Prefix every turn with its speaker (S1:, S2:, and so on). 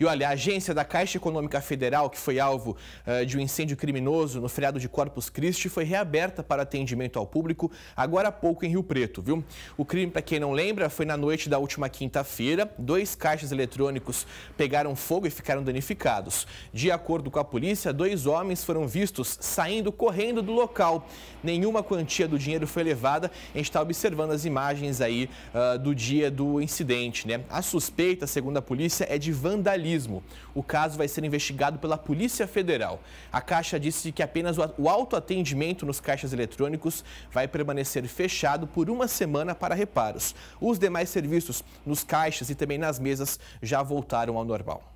S1: E olha, a agência da Caixa Econômica Federal, que foi alvo uh, de um incêndio criminoso no feriado de Corpus Christi, foi reaberta para atendimento ao público agora há pouco em Rio Preto, viu? O crime, para quem não lembra, foi na noite da última quinta-feira. Dois caixas eletrônicos pegaram fogo e ficaram danificados. De acordo com a polícia, dois homens foram vistos saindo correndo do local. Nenhuma quantia do dinheiro foi levada. A gente está observando as imagens aí uh, do dia do incidente, né? A suspeita, segundo a polícia, é de vandalismo o caso vai ser investigado pela Polícia Federal. A Caixa disse que apenas o autoatendimento nos caixas eletrônicos vai permanecer fechado por uma semana para reparos. Os demais serviços nos caixas e também nas mesas já voltaram ao normal.